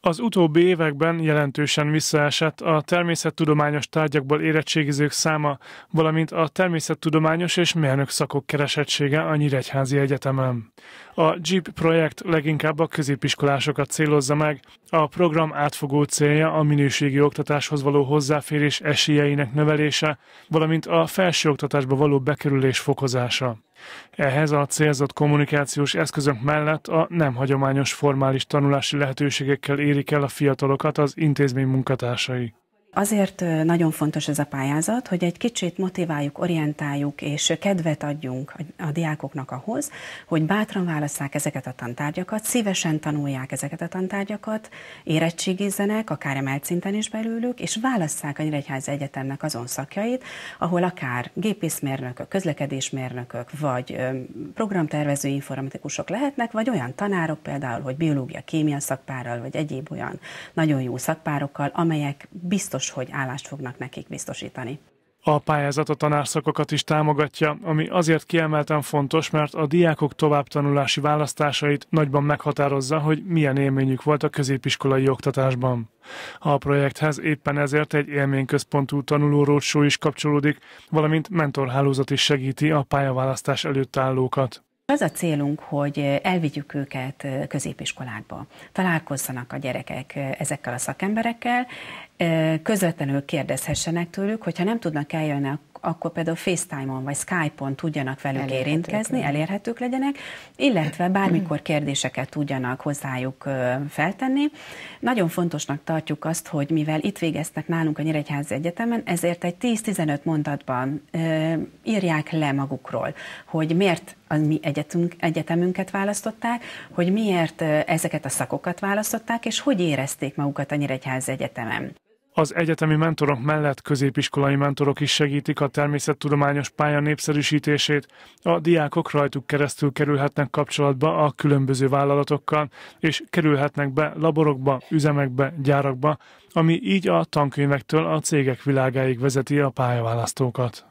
Az utóbbi években jelentősen visszaesett a természettudományos tárgyakból érettségizők száma, valamint a természettudományos és mérnök szakok keresettsége a Nyíregyházi Egyetemen. A JEEP projekt leginkább a középiskolásokat célozza meg. A program átfogó célja a minőségi oktatáshoz való hozzáférés esélyeinek növelése, valamint a felsőoktatásba való bekerülés fokozása. Ehhez a célzott kommunikációs eszközök mellett a nem hagyományos formális tanulási lehetőségekkel érik el a fiatalokat az intézmény munkatársai. Azért nagyon fontos ez a pályázat, hogy egy kicsit motiváljuk, orientáljuk és kedvet adjunk a diákoknak ahhoz, hogy bátran válasszák ezeket a tantárgyakat, szívesen tanulják ezeket a tantárgyakat, érettségizzenek, akár emelt szinten is belőlük, és válasszák a Nyíregyházi Egyetemnek azon szakjait, ahol akár gépészmérnökök, közlekedésmérnökök, vagy programtervező informatikusok lehetnek, vagy olyan tanárok például, hogy biológia, kémia szakpárral, vagy egyéb olyan nagyon jó szakpárokkal, amelyek biztos biztos, hogy állást fognak nekik biztosítani. A pályázat a tanárszakokat is támogatja, ami azért kiemelten fontos, mert a diákok továbbtanulási választásait nagyban meghatározza, hogy milyen élményük volt a középiskolai oktatásban. A projekthez éppen ezért egy élményközpontú tanulórócsó is kapcsolódik, valamint mentorhálózat is segíti a pályaválasztás előtt állókat. Az a célunk, hogy elvigyük őket középiskolákba. Találkozzanak a gyerekek ezekkel a szakemberekkel, közvetlenül kérdezhessenek tőlük, hogyha nem tudnak eljönni akkor például FaceTime-on vagy Skype-on tudjanak velük elérhetők érintkezni, legyen. elérhetők legyenek, illetve bármikor kérdéseket tudjanak hozzájuk feltenni. Nagyon fontosnak tartjuk azt, hogy mivel itt végeztek nálunk a Nyíregyházi Egyetemen, ezért egy 10-15 mondatban írják le magukról, hogy miért a mi egyetünk, egyetemünket választották, hogy miért ezeket a szakokat választották, és hogy érezték magukat a Nyíregyházi Egyetemen. Az egyetemi mentorok mellett középiskolai mentorok is segítik a természettudományos pálya népszerűsítését. A diákok rajtuk keresztül kerülhetnek kapcsolatba a különböző vállalatokkal, és kerülhetnek be laborokba, üzemekbe, gyárakba, ami így a tankönyvektől a cégek világáig vezeti a pályaválasztókat.